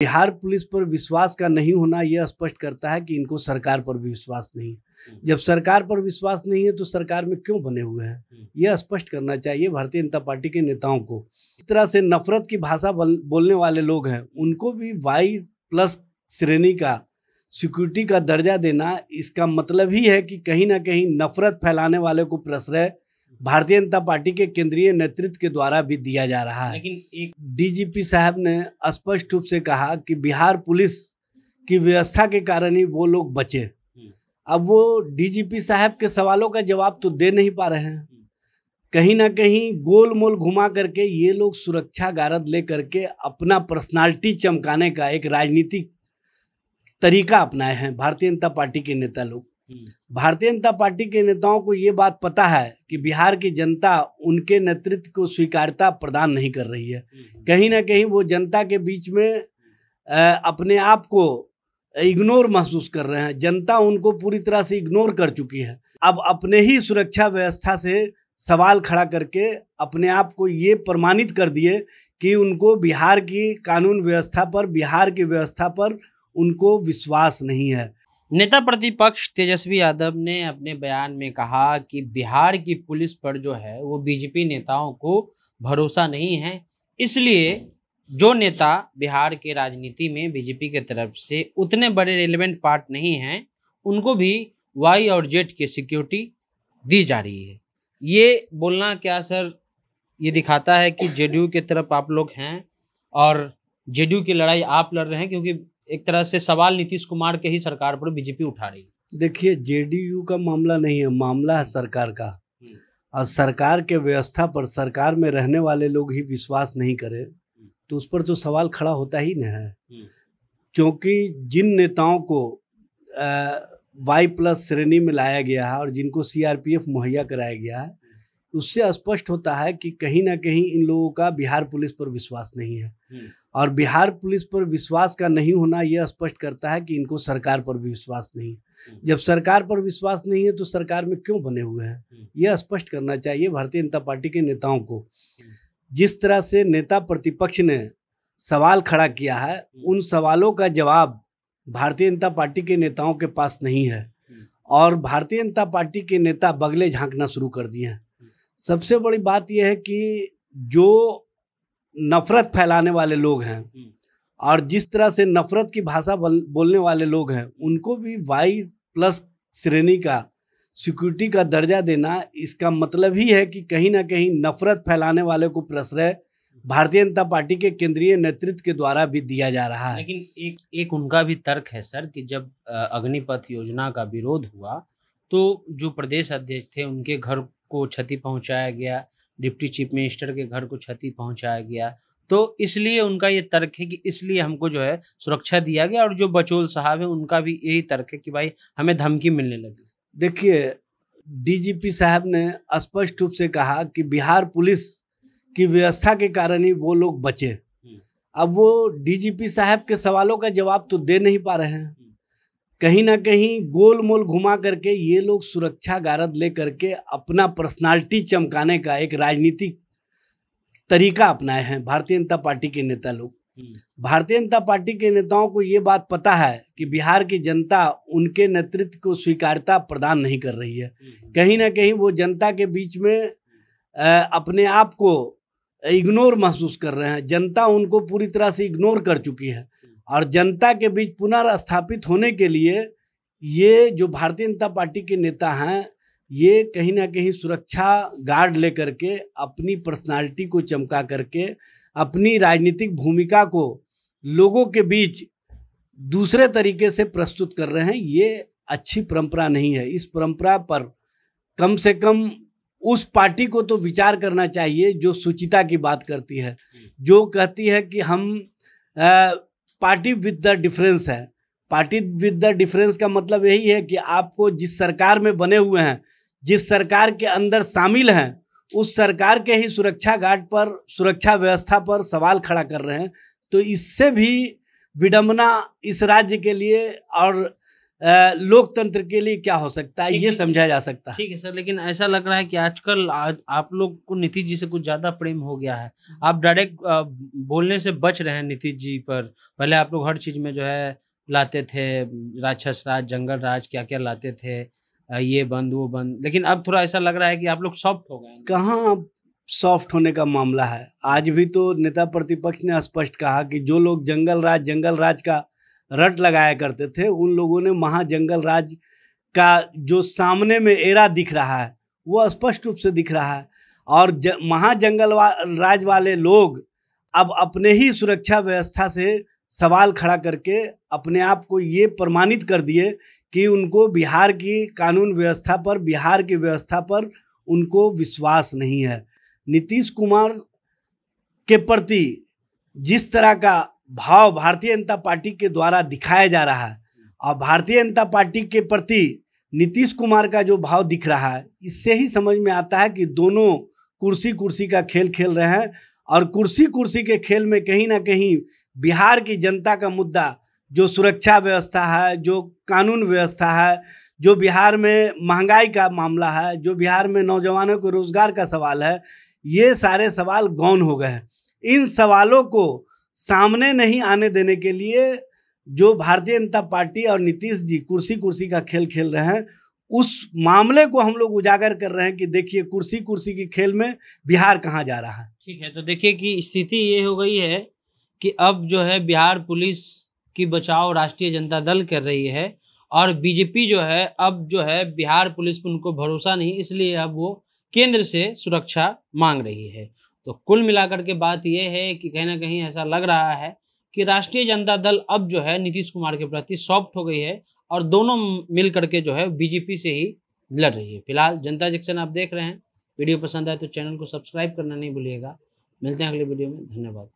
Bihar police पर विश्वास का नहीं होना यह स्पष्ट करता है कि इनको सरकार पर भी विश्वास नहीं है हम्म। जब सरकार पर विश्वास नहीं है तो सरकार में क्यों बने हुए हैं हम्म। यह स्पष्ट करना चाहिए भारतीय जनता पार्टी के नेताओं को इस तरह से नफरत की भाषा बोलने वाले लोग हैं उनको भी वाई प्लस श्रेणी का सिक्योरिटी का दर्जा देना इसका मतलब ही है कि कहीं ना कहीं नफरत फैलाने वाले को प्रश्रय भारतीय जनता पार्टी के केंद्रीय नेतृत्व के द्वारा भी दिया जा रहा है डीजीपी साहब ने स्पष्ट रूप से कहा कि बिहार पुलिस की व्यवस्था के कारण ही वो लोग बचे हम्म। अब वो डीजीपी साहब के सवालों का जवाब तो दे नहीं पा रहे हैं हम्म। कहीं ना कहीं गोल मोल घुमा करके ये लोग सुरक्षा गारद ले करके अपना पर्सनालिटी चमकाने का एक राजनीतिक तरीका अपनाए हैं भारतीय जनता पार्टी के नेता लोग भारतीय जनता पार्टी के नेताओं को ये बात पता है कि बिहार की जनता उनके नेतृत्व को स्वीकारता प्रदान नहीं कर रही है हम्म, हम्म। कहीं ना कहीं वो जनता के बीच में अपने आप को इग्नोर महसूस कर रहे हैं जनता उनको पूरी तरह से इग्नोर कर चुकी है अब अपने ही सुरक्षा व्यवस्था से सवाल खड़ा करके अपने आप को ये प्रमाणित कर दिए कि उनको बिहार की कानून व्यवस्था पर बिहार की व्यवस्था पर उनको विश्वास नहीं है नेता प्रतिपक्ष तेजस्वी यादव ने अपने बयान में कहा कि बिहार की पुलिस पर जो है वो बीजेपी नेताओं को भरोसा नहीं है इसलिए जो नेता बिहार के राजनीति में बीजेपी के तरफ से उतने बड़े रेलिवेंट पार्ट नहीं हैं उनको भी वाई और जेट की सिक्योरिटी दी जा रही है ये बोलना क्या सर ये दिखाता है कि जेडीयू के तरफ आप लोग हैं और जेडीयू की लड़ाई आप लड़ रहे हैं क्योंकि एक तरह से सवाल नीतीश कुमार के ही सरकार पर बीजेपी उठा रही देखिए जेडीयू का मामला नहीं है मामला है सरकार का हम्म। और सरकार के व्यवस्था पर सरकार में रहने वाले लोग ही विश्वास नहीं करें तो उस पर तो सवाल खड़ा होता ही नहीं है हम्म। क्योंकि जिन नेताओं को वाई प्लस श्रेणी में लाया गया है और जिनको सीआरपीएफ मुहैया कराया गया है उससे स्पष्ट होता है कि कहीं ना कहीं इन लोगों का बिहार पुलिस पर विश्वास नहीं है हम्म। और बिहार पुलिस पर विश्वास का नहीं होना यह स्पष्ट करता है कि इनको सरकार पर भी विश्वास नहीं हम्म। जब सरकार पर विश्वास नहीं है तो सरकार में क्यों बने हुए हैं हम्म। यह स्पष्ट करना चाहिए भारतीय जनता पार्टी के नेताओं को हम्म। जिस तरह से नेता प्रतिपक्ष ने सवाल खड़ा किया है उन सवालों का जवाब भारतीय जनता पार्टी के नेताओं के पास नहीं है और भारतीय जनता पार्टी के नेता बगले झांकना शुरू कर दिए हैं सबसे बड़ी बात यह है कि जो नफरत फैलाने वाले लोग हैं हम्म। और जिस तरह से नफरत की भाषा बोलने वाले लोग हैं उनको भी वाई प्लस श्रेणी का सिक्योरिटी का दर्जा देना इसका मतलब ही है कि कहीं ना कहीं नफरत फैलाने वाले को प्रश्रय भारतीय जनता पार्टी के केंद्रीय नेतृत्व के द्वारा भी दिया जा रहा है लेकिन एक एक उनका भी तर्क है सर कि जब अग्निपथ योजना का विरोध हुआ तो जो प्रदेश अध्यक्ष थे उनके घर को क्षति पहुंचाया गया डिप्टी चीफ मिनिस्टर के घर को क्षति पहुंचाया गया तो इसलिए उनका ये तर्क है कि इसलिए हमको जो है सुरक्षा दिया गया और जो बचोल साहब है उनका भी यही तर्क है कि भाई हमें धमकी मिलने लगी देखिए डीजीपी साहब ने स्पष्ट रूप से कहा कि बिहार पुलिस की व्यवस्था के कारण ही वो लोग बचे हम्म। अब वो डीजीपी साहब के सवालों का जवाब तो दे नहीं पा रहे हैं कहीं ना कहीं गोल मोल घुमा करके ये लोग सुरक्षा गारद ले करके अपना पर्सनालिटी चमकाने का एक राजनीतिक तरीका अपनाए हैं भारतीय जनता पार्टी के नेता लोग हम्म। भारतीय जनता पार्टी के नेताओं को ये बात पता है कि बिहार की जनता उनके नेतृत्व को स्वीकारता प्रदान नहीं कर रही है हम्म। कहीं ना कहीं वो जनता के बीच में अपने आप को इग्नोर महसूस कर रहे हैं जनता उनको पूरी तरह से इग्नोर कर चुकी है और जनता के बीच पुनर्स्थापित होने के लिए ये जो भारतीय जनता पार्टी के नेता हैं ये कहीं ना कहीं सुरक्षा गार्ड लेकर के अपनी पर्सनालिटी को चमका करके अपनी राजनीतिक भूमिका को लोगों के बीच दूसरे तरीके से प्रस्तुत कर रहे हैं ये अच्छी परंपरा नहीं है इस परंपरा पर कम से कम उस पार्टी को तो विचार करना चाहिए जो सुचिता की बात करती है जो कहती है कि हम आ, पार्टी विद द डिफरेंस है पार्टी विद द डिफरेंस का मतलब यही है कि आपको जिस सरकार में बने हुए हैं जिस सरकार के अंदर शामिल हैं उस सरकार के ही सुरक्षा गार्ड पर सुरक्षा व्यवस्था पर सवाल खड़ा कर रहे हैं तो इससे भी विडम्बना इस राज्य के लिए और लोकतंत्र के लिए क्या हो सकता है ये समझा जा सकता है ठीक है सर लेकिन ऐसा लग रहा है कि आजकल आज आप लोग को नीतीश जी से कुछ ज्यादा प्रेम हो गया है आप डायरेक्ट बोलने से बच रहे हैं नीतीश जी पर पहले आप लोग हर चीज में जो है लाते थे राक्षस राज जंगल राज क्या क्या लाते थे ये बंद वो बंद लेकिन अब थोड़ा ऐसा लग रहा है कि आप लोग सॉफ्ट हो गए कहाँ सॉफ्ट होने का मामला है आज भी तो नेता प्रतिपक्ष ने स्पष्ट कहा कि जो लोग जंगल राज जंगल राज का रट लगाया करते थे उन लोगों ने महाजंगल राज का जो सामने में एरा दिख रहा है वो स्पष्ट रूप से दिख रहा है और महाजंगल वा, राज वाले लोग अब अपने ही सुरक्षा व्यवस्था से सवाल खड़ा करके अपने आप को ये प्रमाणित कर दिए कि उनको बिहार की कानून व्यवस्था पर बिहार की व्यवस्था पर उनको विश्वास नहीं है नीतीश कुमार के प्रति जिस तरह का भाव भारतीय जनता पार्टी के द्वारा दिखाया जा रहा है और भारतीय जनता पार्टी के प्रति नीतीश कुमार का जो भाव दिख रहा है इससे ही समझ में आता है कि दोनों कुर्सी कुर्सी का खेल खेल रहे हैं और कुर्सी कुर्सी के खेल में कहीं ना कहीं बिहार की जनता का मुद्दा जो सुरक्षा व्यवस्था है जो कानून व्यवस्था है जो बिहार में महंगाई का मामला है जो बिहार में नौजवानों को रोजगार का सवाल है ये सारे सवाल गौन हो गए हैं इन सवालों को सामने नहीं आने देने के लिए जो भारतीय जनता पार्टी और नीतीश जी कुर्सी कुर्सी का खेल खेल रहे हैं उस मामले को हम लोग उजागर कर रहे हैं कि देखिए कुर्सी कुर्सी के खेल में बिहार कहाँ जा रहा है ठीक है तो देखिए कि स्थिति ये हो गई है कि अब जो है बिहार पुलिस की बचाव राष्ट्रीय जनता दल कर रही है और बीजेपी जो है अब जो है बिहार पुलिस पर उनको भरोसा नहीं इसलिए अब वो केंद्र से सुरक्षा मांग रही है तो कुल मिलाकर के बात यह है कि कहीं ना कहीं ऐसा लग रहा है कि राष्ट्रीय जनता दल अब जो है नीतीश कुमार के प्रति सॉफ्ट हो गई है और दोनों मिल करके जो है बीजेपी से ही लड़ रही है फिलहाल जनता जंक्शन आप देख रहे हैं वीडियो पसंद आए तो चैनल को सब्सक्राइब करना नहीं भूलिएगा मिलते हैं अगले वीडियो में धन्यवाद